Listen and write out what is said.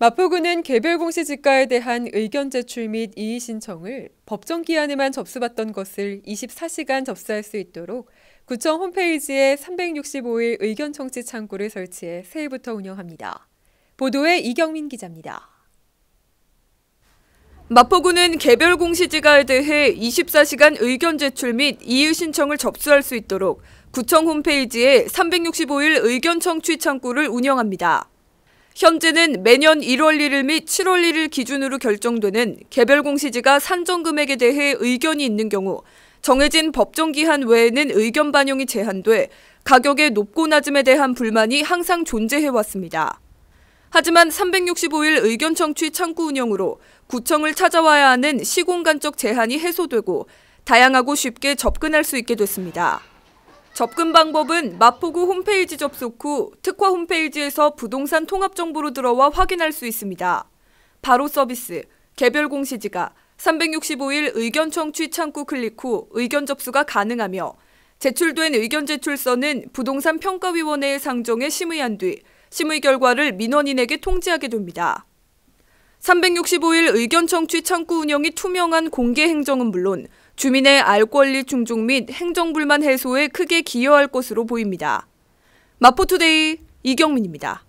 마포구는 개별 공시지가에 대한 의견 제출 및 이의 신청을 법정 기한에만 접수받던 것을 24시간 접수할 수 있도록 구청 홈페이지에 365일 의견 청취 창구를 설치해 새해부터 운영합니다. 보도에 이경민 기자입니다. 마포구는 개별 공시지가에 대해 24시간 의견 제출 및 이의 신청을 접수할 수 있도록 구청 홈페이지에 365일 의견 청취 창구를 운영합니다. 현재는 매년 1월 1일 및 7월 1일 기준으로 결정되는 개별 공시지가 산정 금액에 대해 의견이 있는 경우 정해진 법정 기한 외에는 의견 반영이 제한돼 가격의 높고 낮음에 대한 불만이 항상 존재해왔습니다. 하지만 365일 의견 청취 창구 운영으로 구청을 찾아와야 하는 시공간적 제한이 해소되고 다양하고 쉽게 접근할 수 있게 됐습니다. 접근 방법은 마포구 홈페이지 접속 후 특화 홈페이지에서 부동산 통합 정보로 들어와 확인할 수 있습니다. 바로 서비스, 개별 공시지가 365일 의견 청취 창구 클릭 후 의견 접수가 가능하며 제출된 의견 제출서는 부동산 평가위원회의 상정에 심의한 뒤 심의 결과를 민원인에게 통지하게 됩니다. 365일 의견 청취 창구 운영이 투명한 공개 행정은 물론 주민의 알 권리 충족 및 행정 불만 해소에 크게 기여할 것으로 보입니다. 마포투데이 이경민입니다.